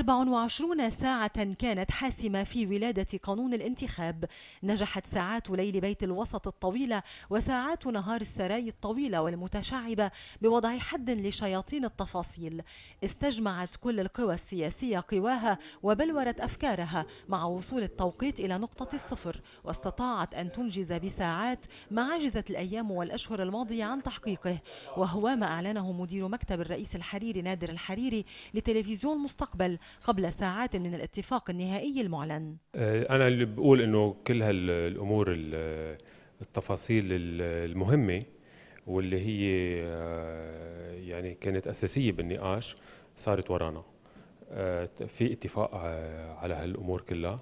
24 ساعة كانت حاسمة في ولادة قانون الانتخاب نجحت ساعات ليل بيت الوسط الطويلة وساعات نهار السراي الطويلة والمتشعبة بوضع حد لشياطين التفاصيل استجمعت كل القوى السياسية قواها وبلورت أفكارها مع وصول التوقيت إلى نقطة الصفر واستطاعت أن تنجز بساعات ما عجزت الأيام والأشهر الماضية عن تحقيقه وهو ما أعلنه مدير مكتب الرئيس الحريري نادر الحريري لتلفزيون مستقبل قبل ساعات من الاتفاق النهائي المعلن آه، أنا اللي بقول أنه كل هالأمور التفاصيل المهمة واللي هي آه، يعني كانت أساسية بالنقاش صارت ورانا آه، في اتفاق على هالأمور كلها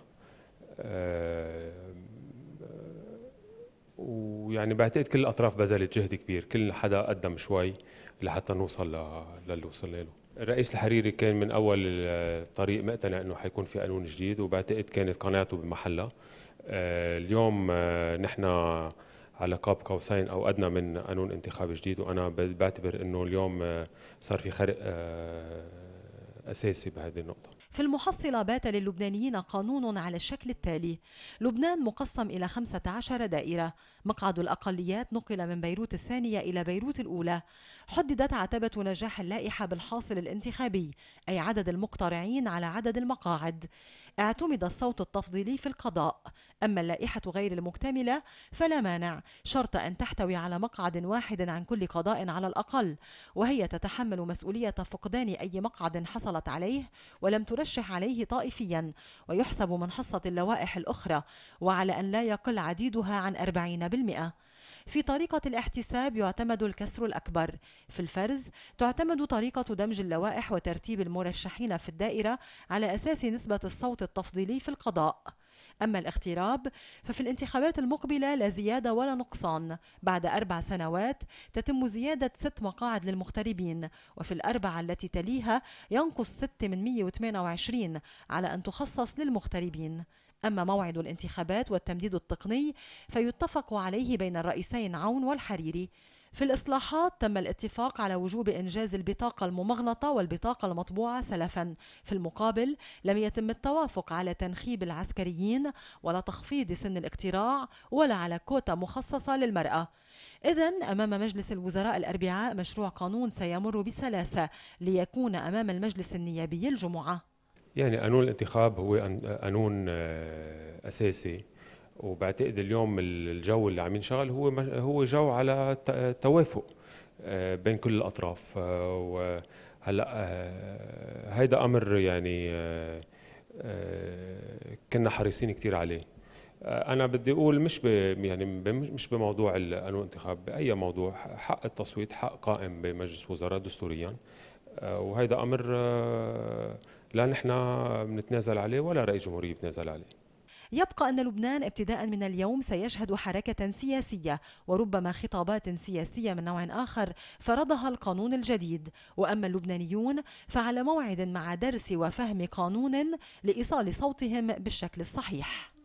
ويعني بعتقد كل الاطراف بذلت جهد كبير كل حدا قدم شوي لحتى نوصل للي وصلنا له الرئيس الحريري كان من اول الطريق مقتنع انه حيكون في قانون جديد وبعتقد كانت قناعته بمحلها آه، اليوم آه، نحن على قاب قوسين او ادنى من قانون انتخاب جديد وانا بعتبر انه اليوم آه، صار في خرق اساسي بهذه النقطه في المحصلة بات للبنانيين قانون على الشكل التالي لبنان مقسم إلى 15 دائرة مقعد الأقليات نقل من بيروت الثانية إلى بيروت الأولى حددت عتبة نجاح اللائحة بالحاصل الانتخابي أي عدد المقترعين على عدد المقاعد اعتمد الصوت التفضيلي في القضاء أما اللائحة غير المكتملة فلا مانع شرط أن تحتوي على مقعد واحد عن كل قضاء على الأقل وهي تتحمل مسؤولية فقدان أي مقعد حصلت عليه ولم ترشح عليه طائفيا ويحسب من حصة اللوائح الأخرى وعلى أن لا يقل عديدها عن 40% في طريقة الاحتساب يعتمد الكسر الأكبر في الفرز تعتمد طريقة دمج اللوائح وترتيب المرشحين في الدائرة على أساس نسبة الصوت التفضيلي في القضاء أما الاغتراب ففي الانتخابات المقبلة لا زيادة ولا نقصان بعد أربع سنوات تتم زيادة ست مقاعد للمغتربين وفي الأربعة التي تليها ينقص 6 من 128 على أن تخصص للمغتربين أما موعد الانتخابات والتمديد التقني فيتفق عليه بين الرئيسين عون والحريري في الإصلاحات تم الاتفاق على وجوب إنجاز البطاقة الممغنطة والبطاقة المطبوعة سلفا في المقابل لم يتم التوافق على تنخيب العسكريين ولا تخفيض سن الاقتراع ولا على كوتا مخصصة للمرأة إذا أمام مجلس الوزراء الأربعاء مشروع قانون سيمر بسلاسة ليكون أمام المجلس النيابي الجمعة يعني قانون الانتخاب هو قانون آه، أساسي وبعتقد اليوم الجو اللي عم ينشغل هو هو جو على توافق آه، بين كل الاطراف آه، وهلا آه، هيدا امر يعني كنا حريصين كثير عليه انا بدي اقول مش يعني مش بموضوع القانون الانتخاب باي موضوع حق التصويت حق قائم بمجلس وزراء دستوريا وهيدا امر لا نحن بنتنازل عليه ولا رئيس جمهوريه بنتنازل عليه يبقى أن لبنان ابتداء من اليوم سيشهد حركة سياسية وربما خطابات سياسية من نوع آخر فرضها القانون الجديد وأما اللبنانيون فعلى موعد مع درس وفهم قانون لإيصال صوتهم بالشكل الصحيح